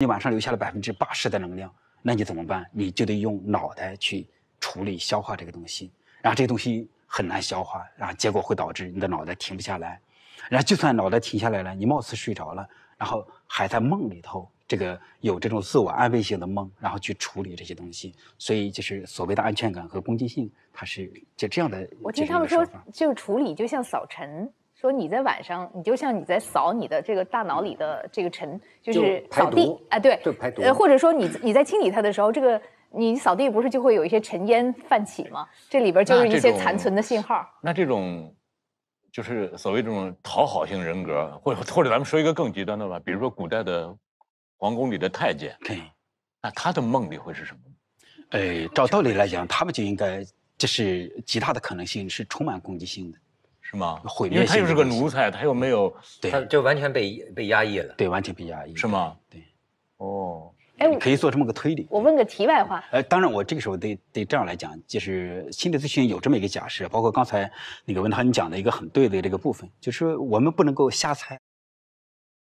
你晚上留下了百分之八十的能量，那你怎么办？你就得用脑袋去处理、消化这个东西，然后这个东西很难消化，然后结果会导致你的脑袋停不下来。然后就算脑袋停下来了，你貌似睡着了，然后还在梦里头，这个有这种自我安慰性的梦，然后去处理这些东西。所以就是所谓的安全感和攻击性，它是就这样的。我听他们说，就处理就像扫尘。说你在晚上，你就像你在扫你的这个大脑里的这个尘，就是扫地啊，对，对排毒，呃，或者说你你在清理它的时候，这个你扫地不是就会有一些尘烟泛起吗？这里边就是一些残存的信号。那这种就是所谓这种讨好型人格，或或者咱们说一个更极端的吧，比如说古代的皇宫里的太监，对，那他的梦里会是什么？哎，照道理来讲，他们就应该这是极大的可能性是充满攻击性的。是吗？毁灭，因他就是个奴才，他又没有，对，他就完全被被压抑了。对，完全被压抑，是吗？对，哦，哎，可以做这么个推理。我问个题外话，呃，当然我这个时候得得这样来讲，就是心理咨询有这么一个假设，包括刚才那个文涛你讲的一个很对的这个部分，就是我们不能够瞎猜。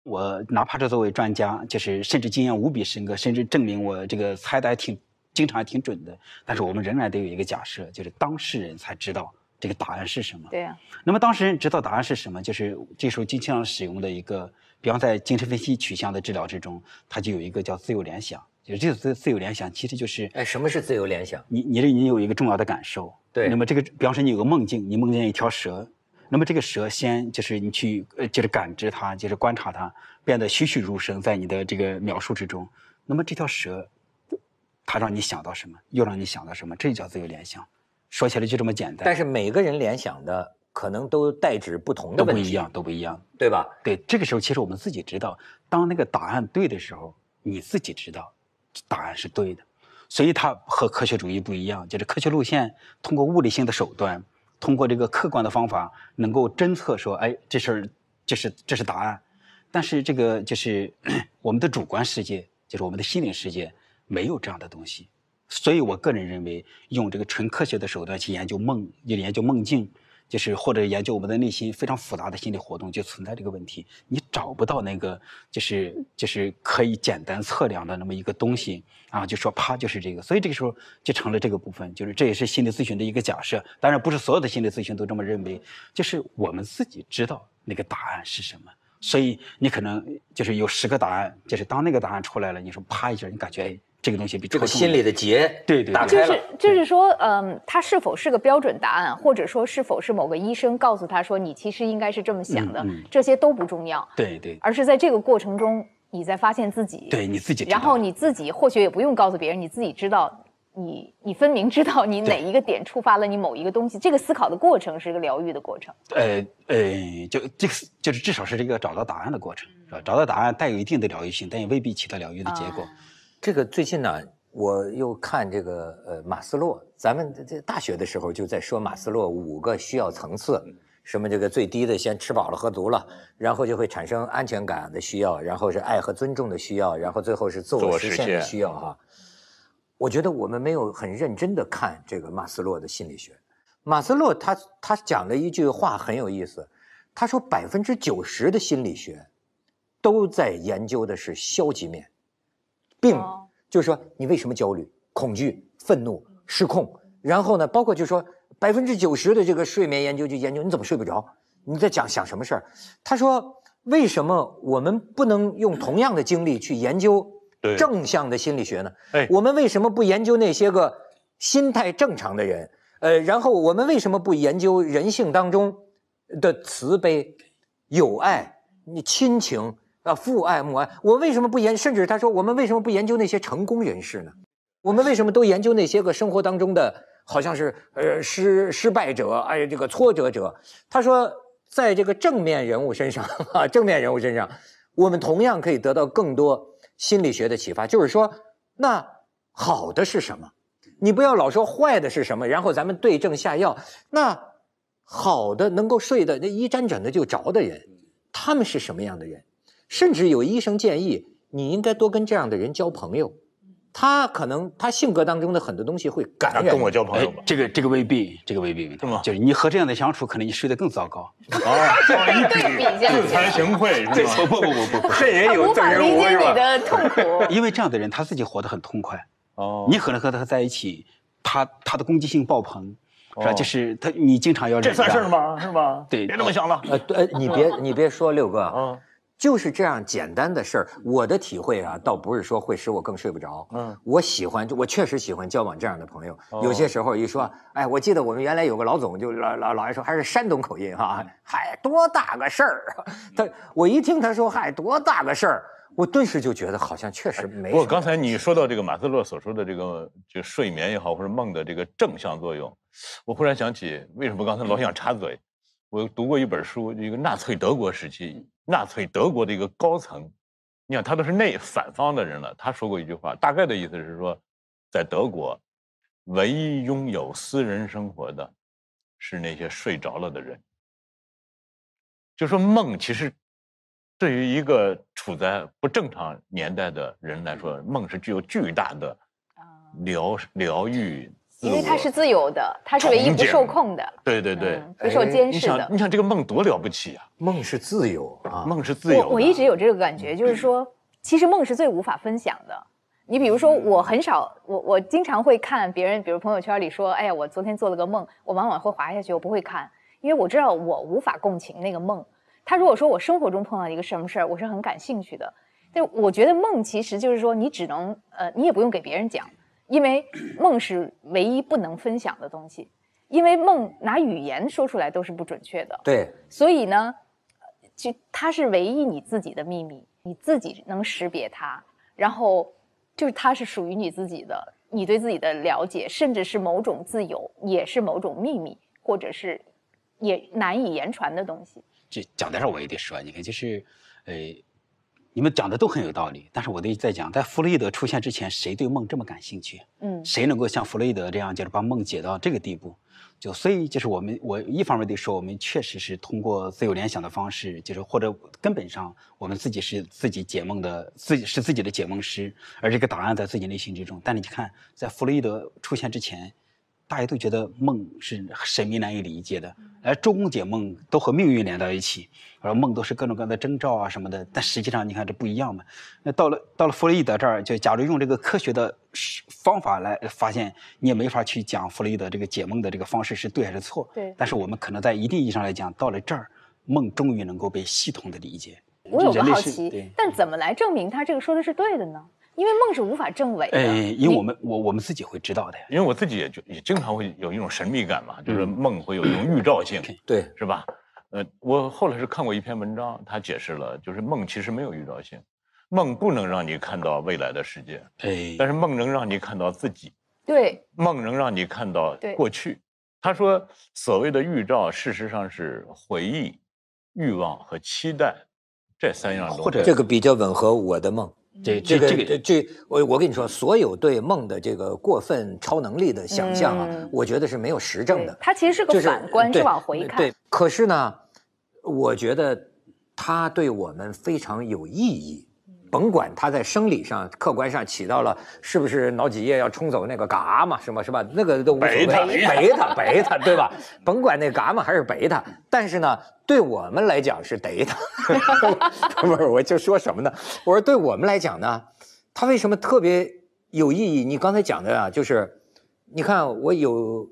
我哪怕是作为专家，就是甚至经验无比深刻，甚至证明我这个猜的还挺经常还挺准的，但是我们仍然得有一个假设，就是当事人才知道。这个答案是什么？对呀。那么当事人知道答案是什么？就是这时候经常使用的一个，比方在精神分析取向的治疗之中，他就有一个叫自由联想。就是这个自自由联想，其实就是哎，什么是自由联想？你你你有一个重要的感受。对。那么这个，比方说你有个梦境，你梦见一条蛇，那么这个蛇先就是你去呃，就是感知它，就是观察它，变得栩栩如生在你的这个描述之中。那么这条蛇，它让你想到什么？又让你想到什么？这叫自由联想。说起来就这么简单，但是每个人联想的可能都代指不同的都不一样，都不一样，对吧？对，这个时候其实我们自己知道，当那个答案对的时候，你自己知道，答案是对的，所以它和科学主义不一样，就是科学路线通过物理性的手段，通过这个客观的方法能够侦测说，哎，这事儿，这是这是答案，但是这个就是 我们的主观世界，就是我们的心灵世界没有这样的东西。所以，我个人认为，用这个纯科学的手段去研究梦，就研究梦境，就是或者研究我们的内心非常复杂的心理活动，就存在这个问题，你找不到那个就是就是可以简单测量的那么一个东西啊，就说啪，就是这个。所以这个时候就成了这个部分，就是这也是心理咨询的一个假设。当然，不是所有的心理咨询都这么认为。就是我们自己知道那个答案是什么，所以你可能就是有十个答案，就是当那个答案出来了，你说啪一下，你感觉这个东西比这个心里的结对对打开了，就是就是说，嗯，他是否是个标准答案，或者说是否是某个医生告诉他说你其实应该是这么想的，这些都不重要。对对，而是在这个过程中，你在发现自己对你自己，然后你自己或许也不用告诉别人，你自己知道，你你分明知道你哪一个点触发了你某一个东西，这个思考的过程是一个疗愈的过程。呃呃，就这个就是至少是这个找到答案的过程是吧？找到答案带有一定的疗愈性，但也未必起到疗愈的结果。这个最近呢，我又看这个呃马斯洛，咱们这大学的时候就在说马斯洛五个需要层次，什么这个最低的先吃饱了喝足了，然后就会产生安全感的需要，然后是爱和尊重的需要，然后最后是自我实现的需要哈。我觉得我们没有很认真的看这个马斯洛的心理学。马斯洛他他讲了一句话很有意思，他说百分之九十的心理学都在研究的是消极面。病，就是说你为什么焦虑、恐惧、愤怒、失控？然后呢，包括就是说百分之九十的这个睡眠研究就研究你怎么睡不着，你在讲想什么事儿？他说为什么我们不能用同样的精力去研究正向的心理学呢？哎，我们为什么不研究那些个心态正常的人？呃，然后我们为什么不研究人性当中的慈悲、友爱、你亲情？啊，父爱母爱，我为什么不研？甚至他说，我们为什么不研究那些成功人士呢？我们为什么都研究那些个生活当中的好像是呃失失败者？哎这个挫折者？他说，在这个正面人物身上啊，正面人物身上，我们同样可以得到更多心理学的启发。就是说，那好的是什么？你不要老说坏的是什么，然后咱们对症下药。那好的能够睡的那一沾枕头就着的人，他们是什么样的人？甚至有医生建议，你应该多跟这样的人交朋友，他可能他性格当中的很多东西会敢跟我交朋友。这个这个未必，这个未必，对吗？就是你和这样的相处，可能你睡得更糟糕。啊，一比，自惭形秽，是吗？不不不不不，这也有。理解你的痛苦，因为这样的人他自己活得很痛快。哦，你可能和他在一起，他他的攻击性爆棚，是吧？就是他，你经常要这算事儿吗？是吗？对，别那么想了。呃，你别你别说六哥。就是这样简单的事儿，我的体会啊，倒不是说会使我更睡不着。嗯，我喜欢，我确实喜欢交往这样的朋友。有些时候一说，哎，我记得我们原来有个老总，就老老老爷说还是山东口音哈，嗨，多大个事儿啊！他我一听他说嗨，多大个事儿，我顿时就觉得好像确实没什么。不过刚才你说到这个马斯洛所说的这个就睡眠也好或者梦的这个正向作用，我忽然想起为什么刚才老想插嘴，我读过一本书，一个纳粹德国时期。纳粹德国的一个高层，你想他都是内反方的人了，他说过一句话，大概的意思是说，在德国，唯一拥有私人生活的，是那些睡着了的人。就说梦，其实对于一个处在不正常年代的人来说，梦是具有巨大的疗疗愈。因为它是自由的，它是唯一不受控的，对对对，不受监视的。你想这个梦多了不起啊？梦是自由啊，梦是自由。我我一直有这个感觉，就是说，其实梦是最无法分享的。你比如说，我很少，我我经常会看别人，比如朋友圈里说，哎呀，我昨天做了个梦，我往往会滑下去，我不会看，因为我知道我无法共情那个梦。他如果说我生活中碰到一个什么事儿，我是很感兴趣的。但我觉得梦其实就是说，你只能呃，你也不用给别人讲。因为梦是唯一不能分享的东西，因为梦拿语言说出来都是不准确的。对，所以呢，就它是唯一你自己的秘密，你自己能识别它，然后就是它是属于你自己的，你对自己的了解，甚至是某种自由，也是某种秘密，或者是也难以言传的东西。这讲到这儿我也得说，你看就是，呃。你们讲的都很有道理，但是我得再讲，在弗洛伊德出现之前，谁对梦这么感兴趣？嗯，谁能够像弗洛伊德这样，就是把梦解到这个地步？就所以，就是我们，我一方面得说，我们确实是通过自由联想的方式，就是或者根本上，我们自己是自己解梦的，自己是自己的解梦师，而这个答案在自己内心之中。但你看，在弗洛伊德出现之前。大家都觉得梦是神秘难以理解的，而周公解梦都和命运连到一起，而梦都是各种各样的征兆啊什么的。但实际上，你看这不一样嘛。那到了到了弗洛伊德这儿，就假如用这个科学的方法来发现，你也没法去讲弗洛伊德这个解梦的这个方式是对还是错。对。但是我们可能在一定意义上来讲，到了这儿，梦终于能够被系统的理解。我有个好奇，但怎么来证明他这个说的是对的呢？因为梦是无法证伪的，因为我们我我们自己会知道的。呀。因为我自己也就也经常会有一种神秘感嘛，就是梦会有一种预兆性，对，是吧？呃，我后来是看过一篇文章，他解释了，就是梦其实没有预兆性，梦不能让你看到未来的世界，哎，但是梦能让你看到自己，对，梦能让你看到过去。他说，所谓的预兆，事实上是回忆、欲望和期待这三样东西，或者这个比较吻合我的梦。这这个，这我我跟你说，所有对梦的这个过分超能力的想象啊，我觉得是没有实证的。它其实是个反观，是往回看。对，可是呢，我觉得它对我们非常有意义。甭管他在生理上、客观上起到了是不是脑脊液要冲走那个伽马，什么是吧？那个都无所谓，白它白它对吧？甭管那伽马还是白他，但是呢，对我们来讲是得它。不是，我就说什么呢？我说对我们来讲呢，它为什么特别有意义？你刚才讲的啊，就是你看我有，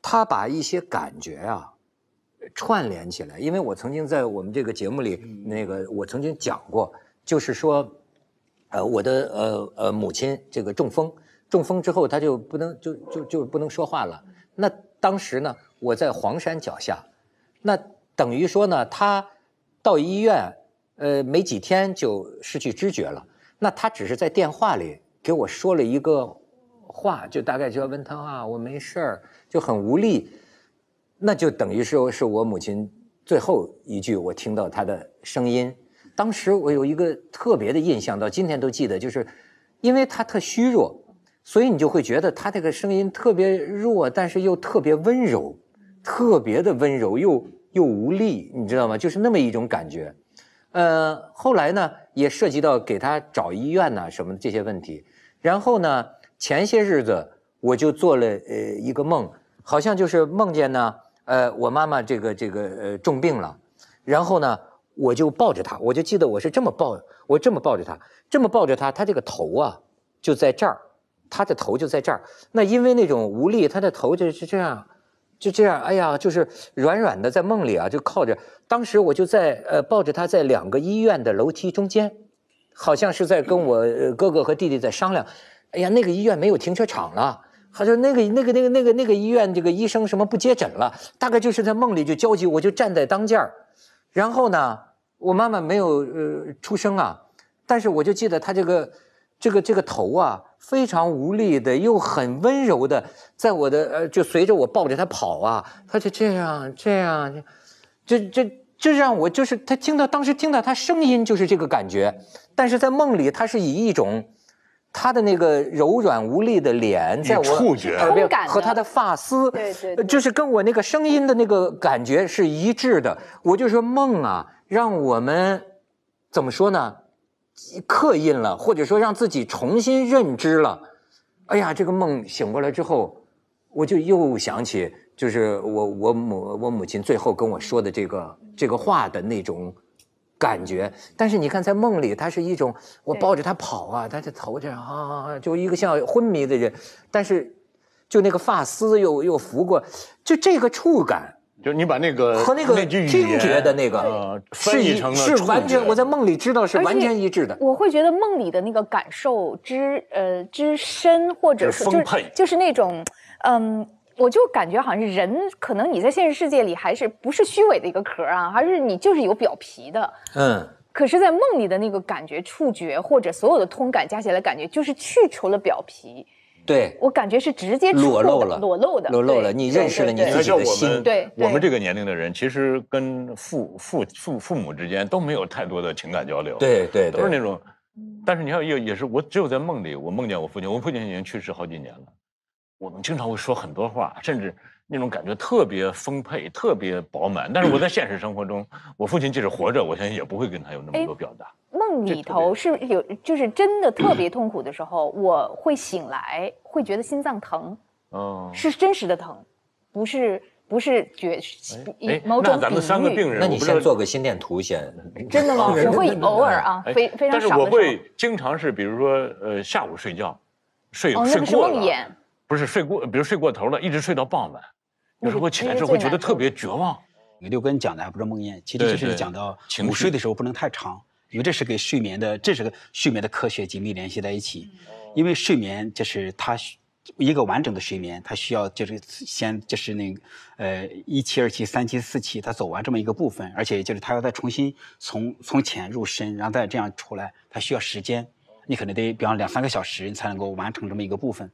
他把一些感觉啊串联起来，因为我曾经在我们这个节目里，那个我曾经讲过。就是说，呃，我的呃呃母亲这个中风，中风之后她就不能就就就不能说话了。那当时呢，我在黄山脚下，那等于说呢，她到医院，呃，没几天就失去知觉了。那她只是在电话里给我说了一个话，就大概就要问他啊，我没事儿，就很无力。那就等于是是我母亲最后一句，我听到她的声音。当时我有一个特别的印象，到今天都记得，就是因为他特虚弱，所以你就会觉得他这个声音特别弱，但是又特别温柔，特别的温柔又又无力，你知道吗？就是那么一种感觉。呃，后来呢，也涉及到给他找医院呐什么这些问题。然后呢，前些日子我就做了呃一个梦，好像就是梦见呢，呃，我妈妈这个这个呃重病了，然后呢。我就抱着他，我就记得我是这么抱，我这么抱着他，这么抱着他，他这个头啊，就在这儿，他的头就在这儿。那因为那种无力，他的头就是这样，就这样。哎呀，就是软软的，在梦里啊，就靠着。当时我就在呃抱着他在两个医院的楼梯中间，好像是在跟我哥哥和弟弟在商量。哎呀，那个医院没有停车场了，好像那个那个那个那个那个医院这个医生什么不接诊了，大概就是在梦里就焦急，我就站在当间儿。然后呢，我妈妈没有呃出生啊，但是我就记得她这个，这个这个头啊，非常无力的，又很温柔的，在我的呃，就随着我抱着她跑啊，她就这样这样，这这这让我就是她听到当时听到她声音就是这个感觉，但是在梦里她是以一种。他的那个柔软无力的脸，在我耳边和他的发丝，就是跟我那个声音的那个感觉是一致的。我就说梦啊，让我们怎么说呢？刻印了，或者说让自己重新认知了。哎呀，这个梦醒过来之后，我就又想起，就是我我母我母亲最后跟我说的这个这个话的那种。感觉，但是你看，在梦里，它是一种我抱着他跑啊，他就头这样啊，就一个像昏迷的人，但是，就那个发丝又又拂过，就这个触感，就你把那个和那个听觉的那个翻译成了是完全，我在梦里知道是完全一致的。我会觉得梦里的那个感受之呃之深，或者就是就是那种嗯。我就感觉好像是人，可能你在现实世界里还是不是虚伪的一个壳啊，还是你就是有表皮的。嗯。可是，在梦里的那个感觉、触觉或者所有的通感加起来，感觉就是去除了表皮。对。我感觉是直接裸露了。裸露的。裸露了。你认识了你自己的心。对。我们这个年龄的人，其实跟父父父父母之间都没有太多的情感交流。对对，都是那种。但是你看，也也是，我只有在梦里，我梦见我父亲。我父亲已经去世好几年了。我们经常会说很多话，甚至那种感觉特别丰沛、特别饱满。但是我在现实生活中，我父亲即使活着，我相信也不会跟他有那么多表达。梦里头是不是有？就是真的特别痛苦的时候，我会醒来，会觉得心脏疼，嗯，是真实的疼，不是不是觉某种那咱们三个病人，那你先做个心电图先。真的吗？我会偶尔啊，非非常少。但是我会经常是，比如说呃，下午睡觉，睡睡过。那是梦魇。不是睡过，比如睡过头了，一直睡到傍晚，有时候起来之后会觉得特别绝望。刘根讲的还不是梦魇，其实就是讲到午睡的时候不能太长，因为这是跟睡眠的，这是个睡眠的科学紧密联系在一起。因为睡眠就是它一个完整的睡眠，它需要就是先就是那个呃一期、二期、三期、四期，它走完这么一个部分，而且就是它要再重新从从浅入深，然后再这样出来，它需要时间，你可能得比方两三个小时你才能够完成这么一个部分。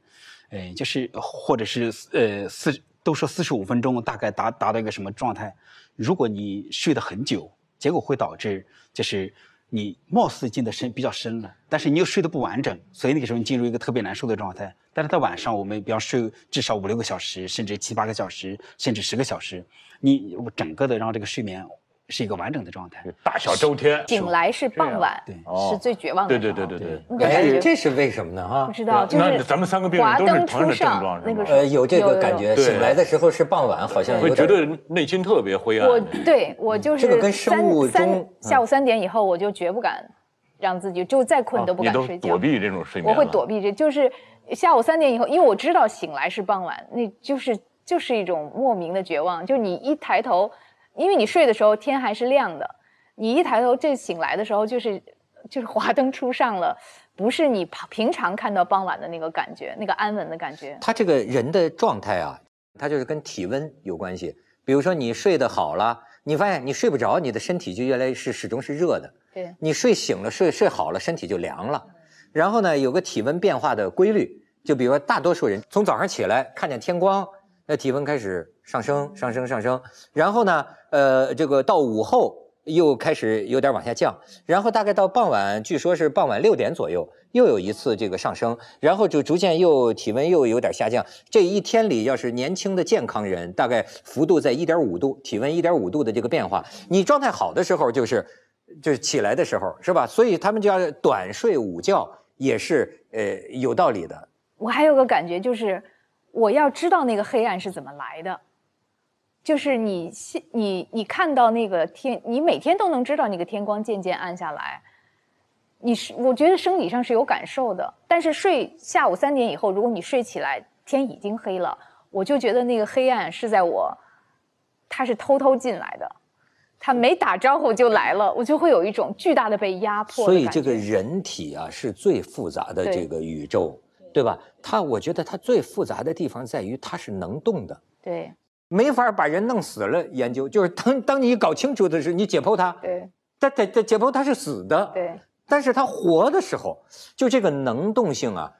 哎，就是，或者是，呃，四都说四十五分钟大概达达到一个什么状态。如果你睡得很久，结果会导致就是你貌似进的深比较深了，但是你又睡得不完整，所以那个时候你进入一个特别难受的状态。但是在晚上，我们比方睡至少五六个小时，甚至七八个小时，甚至十个小时，你整个的让这个睡眠。是一个完整的状态，大小周天。醒来是傍晚，对，是最绝望的。对对对对对。这是为什么呢？哈？不知道。就是咱们三个病人都有这样的症状，是吧？有这个感觉。醒来的时候是傍晚，好像我会觉得内心特别灰暗。我对我就是这个跟生物钟。下午三点以后，我就绝不敢让自己就再困都不敢睡觉。躲避这种睡眠。我会躲避，这就是下午三点以后，因为我知道醒来是傍晚，那就是就是一种莫名的绝望，就你一抬头。因为你睡的时候天还是亮的，你一抬头这醒来的时候就是就是华灯初上了，不是你平常看到傍晚的那个感觉，那个安稳的感觉。他这个人的状态啊，他就是跟体温有关系。比如说你睡得好了，你发现你睡不着，你的身体就越来越是始终是热的。对你睡醒了，睡睡好了，身体就凉了。然后呢，有个体温变化的规律，就比如说大多数人从早上起来看见天光，那体温开始。上升，上升，上升，然后呢，呃，这个到午后又开始有点往下降，然后大概到傍晚，据说是傍晚六点左右又有一次这个上升，然后就逐渐又体温又有点下降。这一天里，要是年轻的健康人，大概幅度在一点五度，体温一点五度的这个变化，你状态好的时候就是就是起来的时候，是吧？所以他们就要短睡午觉也是呃有道理的。我还有个感觉就是我要知道那个黑暗是怎么来的。就是你你你看到那个天，你每天都能知道那个天光渐渐暗下来。你是我觉得生理上是有感受的，但是睡下午三点以后，如果你睡起来天已经黑了，我就觉得那个黑暗是在我，它是偷偷进来的，它没打招呼就来了，我就会有一种巨大的被压迫。所以这个人体啊是最复杂的这个宇宙，对吧？它我觉得它最复杂的地方在于它是能动的。对。没法把人弄死了，研究就是当当你搞清楚的时候，你解剖他，对，他他解剖他是死的，对，但是他活的时候，就这个能动性啊，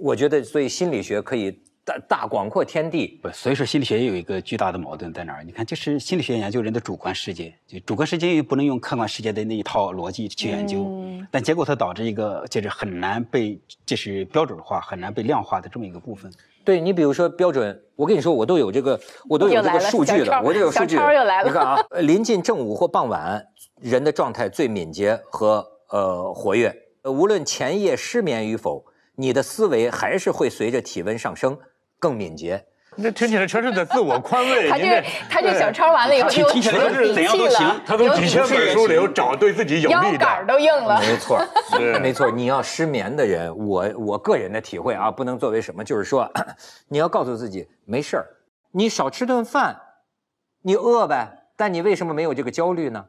我觉得，所以心理学可以大大广阔天地。不，所以说心理学有一个巨大的矛盾在哪儿？你看，就是心理学研究人的主观世界，就主观世界又不能用客观世界的那一套逻辑去研究，但结果它导致一个就是很难被就是标准化、很难被量化的这么一个部分。对你，比如说标准，我跟你说，我都有这个，我都有这个数据了，我都有数据。超又来了，你看啊，临近正午或傍晚，人的状态最敏捷和呃活跃。呃，无论前夜失眠与否，你的思维还是会随着体温上升更敏捷。那听起来全是自我宽慰，他就是他这小抄完了以后又全是怎样都行，他从几千本书里找对自己有利的，腰杆都硬了，没错，没错。你要失眠的人，我我个人的体会啊，不能作为什么，就是说，你要告诉自己没事儿，你少吃顿饭，你饿呗，但你为什么没有这个焦虑呢？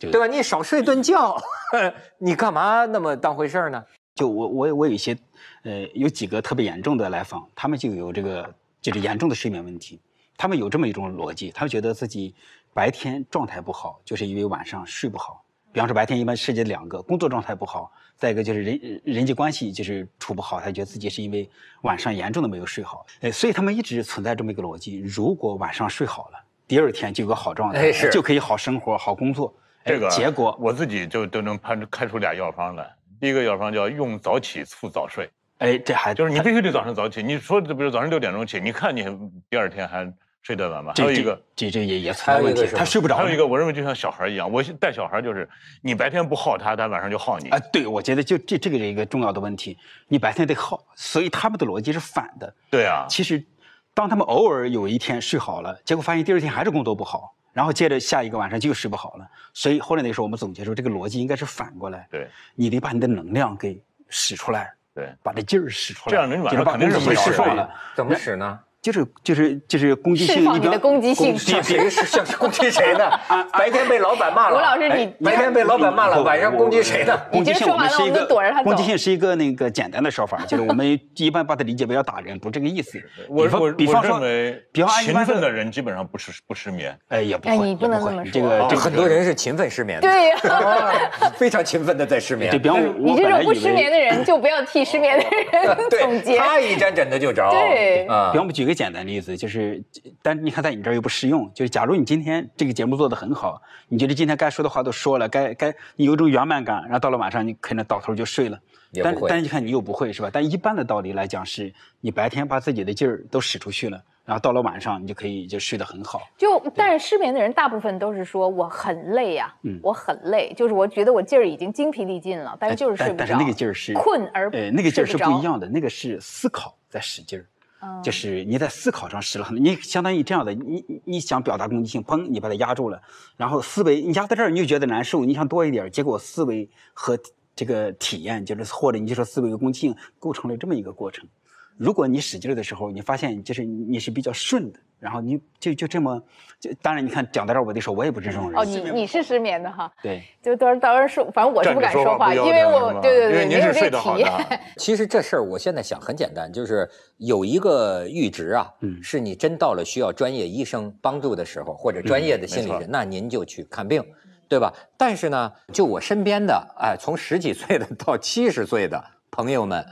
对吧？你少睡顿觉，你干嘛那么当回事儿呢？就我我我有一些，呃，有几个特别严重的来访，他们就有这个。就是严重的睡眠问题，他们有这么一种逻辑，他们觉得自己白天状态不好，就是因为晚上睡不好。比方说白天一般涉及两个，工作状态不好，再一个就是人人际关系就是处不好，他觉得自己是因为晚上严重的没有睡好。哎，所以他们一直存在这么一个逻辑：如果晚上睡好了，第二天就有个好状态，就可以好生活、好工作。这个结果我自己就都能判开出俩药方来，第一个药方叫用早起促早睡。哎，这还就是你必须得早上早起。你说，比如早上六点钟起，你看你 第二天还睡得晚吗？这一个，这这也也存在问题，他睡不着。还有一个，我认为就像小孩一样，我带小孩就是，你白天不耗他，他晚上就耗你。啊，对，我觉得就这这个是一个重要的问题，你白天得耗。所以他们的逻辑是反的。对啊。其实，当他们偶尔有一天睡好了，结果发现第二天还是工作不好，然后接着下一个晚上就又睡不好了。所以后来那时候我们总结出这个逻辑应该是反过来。对，你得把你的能量给使出来。对，把这劲儿使出来，这样人软了，肯定是会了。怎么使呢？就是就是就是攻击性，你的攻击性，比比是攻击谁呢？白天被老板骂了，吴老师你白天被老板骂了，晚上攻击谁呢？攻击性我们是一个攻击性是一个那个简单的说法，就是我们 一般把它理解为要打人，不是这个意思。我我我认为，比方勤奋的人基本上不是不失眠，哎也不哎你不能这么这个很多人是勤奋失眠，的，对呀，非常勤奋的在失眠。对，比方我你这种不失眠的人就不要替失眠的人总结，他一沾枕头就着。对，啊，比方我们举个。简单例子就是，但你看，在你这儿又不适用。就是，假如你今天这个节目做得很好，你觉得今天该说的话都说了，该该你有种圆满感，然后到了晚上你可能倒头就睡了。但但你看你又不会是吧？但一般的道理来讲，是你白天把自己的劲儿都使出去了，然后到了晚上你就可以就睡得很好。就但是失眠的人大部分都是说我很累呀，嗯，我很累，就是我觉得我劲儿已经精疲力尽了，但就是睡不着。但是那个劲儿是困而呃那个劲儿是不一样的，那个是思考在使劲儿。就是你在思考上失了很多，你相当于这样的，你你想表达攻击性，砰，你把它压住了，然后思维你压在这儿你就觉得难受，你想多一点儿，结果思维和这个体验就是或者你就说思维和攻击性构成了这么一个过程。如果你使劲的时候，你发现就是你是比较顺的，然后你就就这么，就当然你看讲到这儿，我得说，我也不是这种人。哦，你你是失眠的哈？对，就到到时说，反正我是不敢说话，因为我对对对，因为您是睡得好的。其实这事儿我现在想很简单，就是有一个阈值啊，是你真到了需要专业医生帮助的时候，或者专业的心理人，那您就去看病，对吧？但是呢，就我身边的哎，从十几岁的到七十岁的朋友们。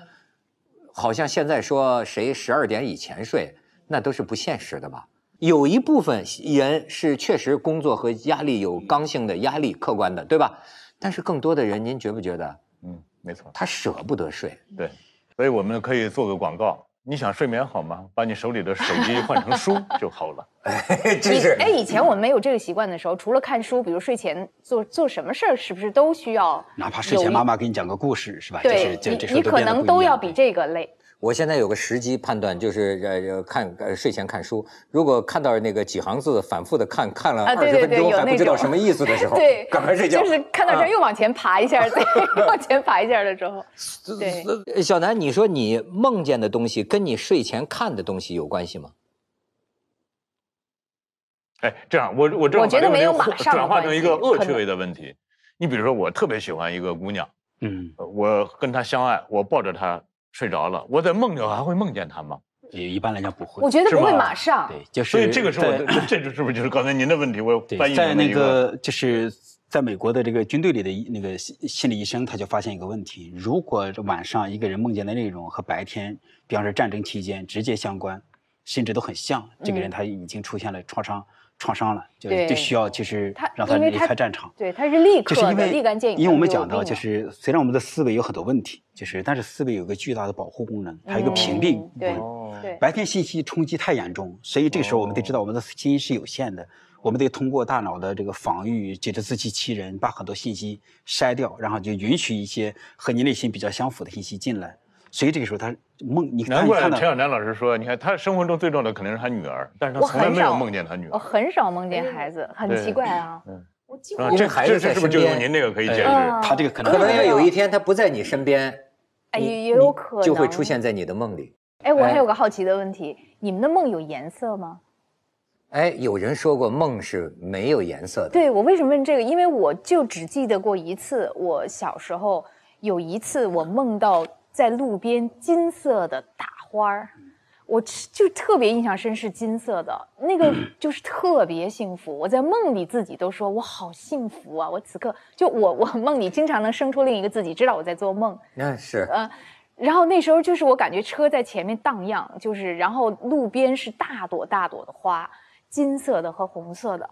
好像现在说谁十二点以前睡，那都是不现实的吧？有一部分人是确实工作和压力有刚性的压力，客观的，对吧？但是更多的人，您觉不觉得？嗯，没错，他舍不得睡。对，所以我们可以做个广告。你想睡眠好吗？把你手里的手机换成书 就好了。真是。哎，以前我们没有这个习惯的时候，除了看书，比如睡前做做什么事儿，是不是都需要？哪怕睡前妈妈给你讲个故事，是吧？对，你你可能都要比这个累。我现在有个时机判断，就是呃看呃睡前看书，如果看到那个几行字反复的看，看了二十分钟还不知道什么意思的时候，对，赶快睡觉。就是看到这儿又往前爬一下，又 往前爬一下的时候。对，小南，你说你梦见的东西跟你睡前看的东西有关系吗？哎，这样我我我觉得没有马上转化成一个恶趣味的问题。你比如说，我特别喜欢一个姑娘，嗯，我跟她相爱，我抱着她。睡着了，我在梦里还会梦见他吗？也一般来讲不会。我觉得不会马上。对，就是。所以这个是，这个是不是就是刚才您的问题？我翻译在那个就是，在美国的这个军队里的那个心理医生，他就发现一个问题：如果晚上一个人梦见的内容和白天，比方说战争期间直接相关，甚至都很像，这个人他已经出现了创伤。创伤了，就就需要就是让他离开战场，对，他是立刻就是因为立竿见影，因为我们讲到就是虽然我们的思维有很多问题，就是但是思维有个巨大的保护功能，它有个屏蔽功能。对，白天信息冲击太严重，所以这个时候我们得知道我们的基因是有限的，我们得通过大脑的这个防御，接着自欺欺人，把很多信息筛掉，然后就允许一些和你内心比较相符的信息进来。所以这个时候他。梦，你难怪陈小南老师说，你看他生活中最重要的肯定是他女儿，但是他从来没有梦见他女儿。我很少梦见孩子，很奇怪啊。嗯，我这孩子这孩子是不是就用您这个可以解释？他这个可能可能要有一天他不在你身边，哎，也有可能就会出现在你的梦里。哎，我还有个好奇的问题，你们的梦有颜色吗？哎，有人说过梦是没有颜色。的。对我为什么问这个？因为我就只记得过一次，我小时候有一次我梦到。在路边金色的大花儿，我就特别印象深，是金色的那个，就是特别幸福。我在梦里自己都说我好幸福啊！我此刻就我我梦里经常能生出另一个自己，知道我在做梦。那是。呃，然后那时候就是我感觉车在前面荡漾，就是然后路边是大朵大朵的花，金色的和红色的，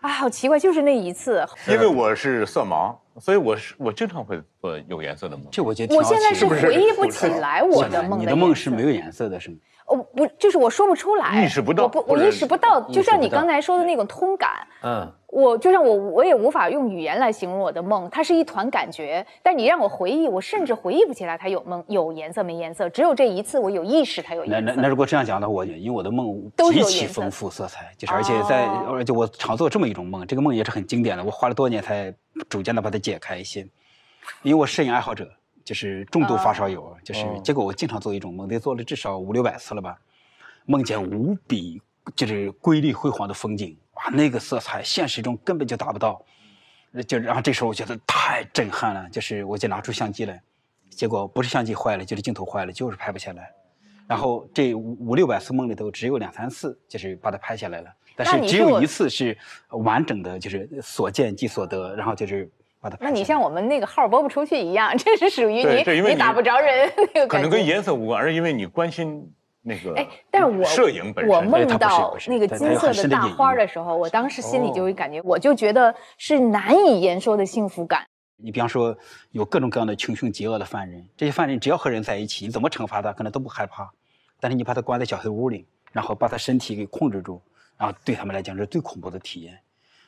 啊，好奇怪，就是那一次。因为我是色盲。所以我是我经常会做有颜色的梦，这我觉得我现在是回忆不起来我的梦的。你的梦是没有颜色的是吗？哦不，就是我说不出来，意识不到，不，我意识不到。就像你刚才说的那种通感，嗯，我就像我我也无法用语言来形容我的梦，它是一团感觉。但你让我回忆，我甚至回忆不起来它有梦有颜色没颜色，只有这一次我有意识它有。那那那如果这样讲的话，我因为我的梦极其丰富色彩，就是而且在而且我常做这么一种梦，这个梦也是很经典的。我花了多年才。逐渐的把它解开一些，因为我摄影爱好者就是重度发烧友，就是结果我经常做一种梦，得做了至少五六百次了吧，梦见无比就是瑰丽辉煌的风景，哇，那个色彩现实中根本就达不到，就然后这时候我觉得太震撼了，就是我就拿出相机来，结果不是相机坏了，就是镜头坏了，就是拍不下来。然后这五五六百次梦里头，只有两三次就是把它拍下来了，但是只有一次是完整的，就是所见即所得，然后就是把它。那你像我们那个号播不出去一样，这是属于你你打不着人那个。可能跟颜色无关，而是因为你关心那个。哎，但是我我梦到那个金色的大花的时候，我当时心里就会感觉，我就觉得是难以言说的幸福感。你比方说有各种各样的穷凶极恶的犯人，这些犯人只要和人在一起，你怎么惩罚他，可能都不害怕。但是你把他关在小黑屋里，然后把他身体给控制住，然后对他们来讲是最恐怖的体验。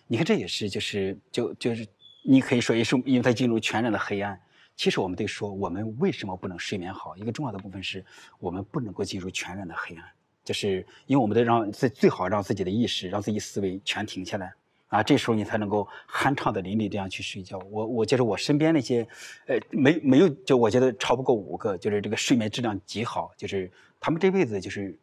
你看，这也是就是就就是你可以说也是，因为他进入全然的黑暗。其实我们得说，我们为什么不能睡眠好？一个重要的部分是我们不能够进入全然的黑暗，就是因为我们得让最最好让自己的意识、让自己思维全停下来啊，这时候你才能够酣畅淋漓这样去睡觉。我我就是我身边那些，呃，没没有就我觉得超不过五个，就是这个睡眠质量极好，就是。他们这辈子就是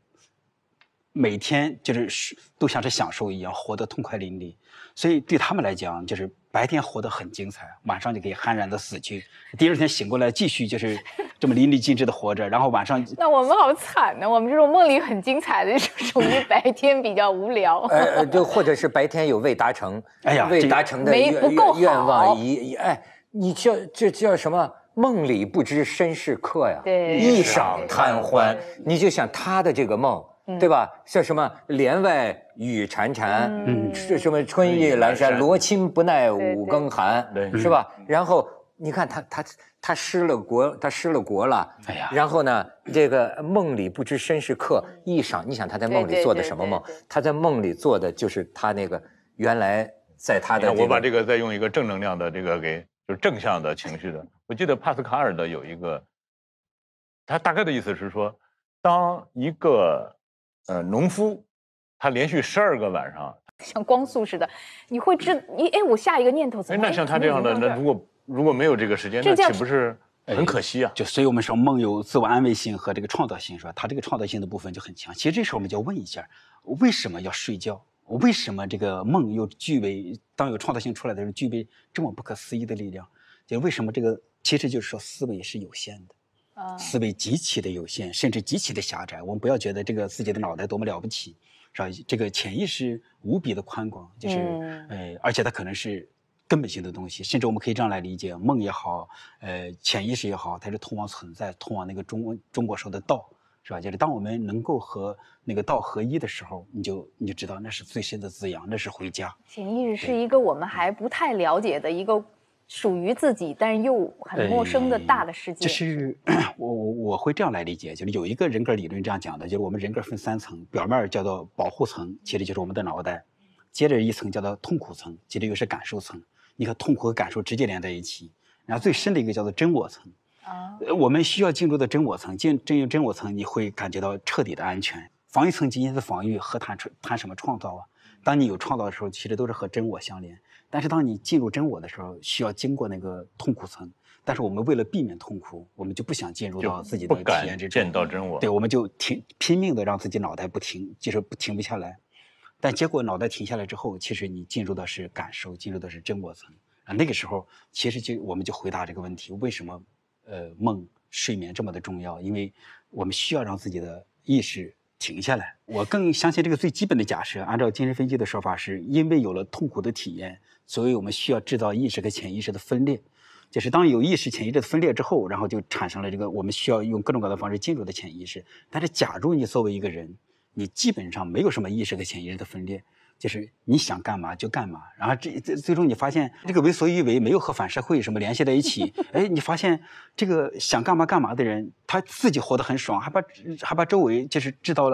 每天就是都像是享受一样，活得痛快淋漓，所以对他们来讲，就是白天活得很精彩，晚上就可以酣然的死去，第二天醒过来继续就是这么淋漓尽致的活着，然后晚上。那我们好惨呢！我们这种梦里很精彩的，就属于白天比较无聊。哎，就或者是白天有未达成，哎呀，未达成的没不够愿望，一哎，你叫这叫什么？梦里不知身是客呀，一晌贪欢。你就想他的这个梦，对吧？像什么帘外雨潺潺，嗯，什么春意阑珊，罗衾不耐五更寒，对，是吧？然后你看他，他，他失了国，他失了国了，哎呀！然后呢，这个梦里不知身是客，一晌你想他在梦里做的什么梦？他在梦里做的就是他那个原来在他的，我把这个再用一个正能量的这个给，就是正向的情绪的。我记得帕斯卡尔的有一个，他大概的意思是说，当一个呃农夫，他连续十二个晚上，像光速似的，你会知你哎，我下一个念头怎么？哎，那像他这样的，那如果如果没有这个时间，那岂不是很可惜啊？就所以我们说梦有自我安慰性和这个创造性，是吧？他这个创造性的部分就很强。其实这时候我们就要问一下，为什么要睡觉？为什么这个梦又具备当有创造性出来的人具备这么不可思议的力量？就为什么这个，其实就是说思维是有限的，啊，思维极其的有限，甚至极其的狭窄。我们不要觉得这个自己的脑袋多么了不起，是吧？这个潜意识无比的宽广，就是呃，而且它可能是根本性的东西。甚至我们可以这样来理解，梦也好，呃，潜意识也好，它是通往存在，通往那个中中国说的道，是吧？就是当我们能够和那个道合一的时候，你就你就知道那是最深的滋养，那是回家。潜意识是一个我们还不太了解的一个。属于自己，但是又很陌生的大的世界。就 是我我我会这样来理解，就是有一个人格理论这样讲的，就是我们人格分三层，表面叫做保护层，其实就是我们的脑袋；接着一层叫做痛苦层，其实又是感受层。你看痛苦和感受直接连在一起，然后最深的一个叫做真我层。啊，我们需要进入的真我层，进进入真我层，你会感觉到彻底的安全。防御层仅仅是防御，何谈谈什么创造啊？当你有创造的时候，其实都是和真我相连。但是当你进入真我的时候，需要经过那个痛苦层。但是我们为了避免痛苦，我们就不想进入到自己的体验这中，见到真我。对，我们就停，拼命的让自己脑袋不停，就是不停不下来。但结果脑袋停下来之后，其实你进入的是感受，进入的是真我层啊。那个时候，其实就我们就回答这个问题：为什么呃梦、睡眠这么的重要？因为我们需要让自己的意识停下来。我更相信这个最基本的假设，按照精神分析的说法，是因为有了痛苦的体验。所以我们需要制造意识和潜意识的分裂，就是当有意识潜意识的分裂之后，然后就产生了这个我们需要用各种各样的方式进入的潜意识。但是，假如你作为一个人，你基本上没有什么意识和潜意识的分裂，就是你想干嘛就干嘛。然后这最最终你发现，这个为所欲为没有和反社会什么联系在一起，哎，你发现这个想干嘛干嘛的人，他自己活得很爽，还把还把周围就是制造了。